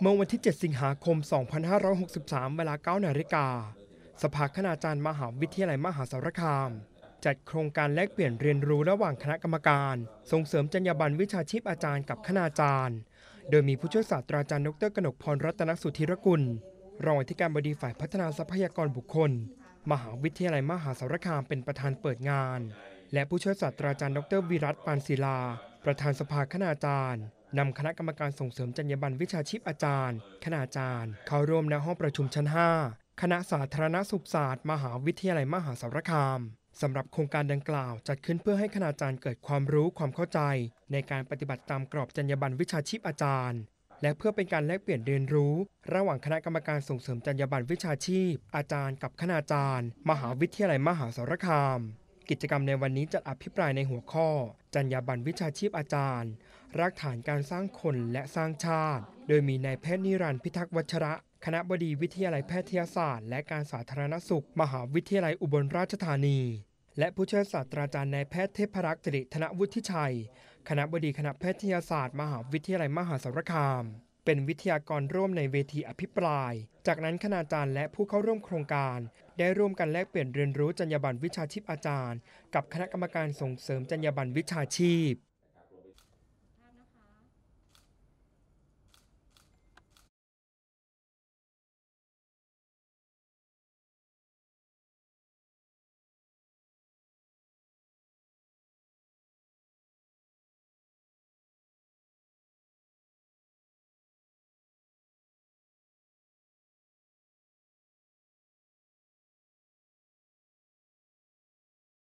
เมื่อวันที่ 7 สิงหาคม 2563 เวลา 9 นาฬิกา สภาคณาจารย์ มหาวิทยาลัยมหาสารคาม จัดโครงการแลกเปลี่ยนเรียนรู้ระหว่างคณะกรรมการ ส่งเสริมจรรยาบรรณวิชาชีพอาจารย์กับคณาจารย์ โดยมีผู้ช่วยศาสตราจารย์ ดร กนกพรรัตนสุธีรกุลรองอธิการบดีฝ่ายพัฒนาทรัพยากรบุคคล มหาวิทยาลัยมหาสารคามเป็นประธานเปิดงาน และผู้ช่วยศาสตราจารย์ดรวิรัตปานศิลา ประธานสภาคณาจารย์นำคณะกรรมการส่งเสริมจรรยาบรรณวิชาชีพอาจารย์ คณาจารย์เข้าร่วมในห้องประชุมชั้น 5 คณะสาธารณสุขศาสตร์ มหาวิทยาลัยมหาสารคามสำหรับโครงการดังกล่าวจัดขึ้นเพื่อให้คณาจารย์เกิดความรู้ความเข้าใจในการปฏิบัติตามกรอบจรรยาบรรณวิชาชีพอาจารย์และเพื่อเป็นการแลกเปลี่ยนเรียนรู้ระหว่างคณะกรรมการส่งเสริมจรรยาบรรณวิชาชีพอาจารย์กับคณาจารย์ มหาวิทยาลัยมหาสารคาม กิจกรรมในวันนี้จะอภิปรายในหัวข้อ จรรยาบรรณวิชาชีพอาจารย์รักฐานการสร้างคนและสร้างชาติ โดยมีนายแพทย์นิรันดร์พิทักษ์วัชระ คณะบดีวิทยาลัยแพทยศาสตร์ และการสาธารณสุข มหาวิทยาลัยอุบลราชธานี และผู้ช่วยศาสตราจารย์นายแพทย์เทพรักษ์ิริธนวุฒิชัย คณะบดีคณะแพทยศาสตร์ มหาวิทยาลัยมหาสารคาม เป็นวิทยากรร่วมในเวทีอภิปราย จากนั้นคณาจารย์และผู้เข้าร่วมโครงการ ได้ร่วมกันแลกเปลี่ยนเรียนรู้จรรยาบรรณวิชาชีพอาจารย์ กับคณะกรรมการส่งเสริมจรรยาบรรณวิชาชีพ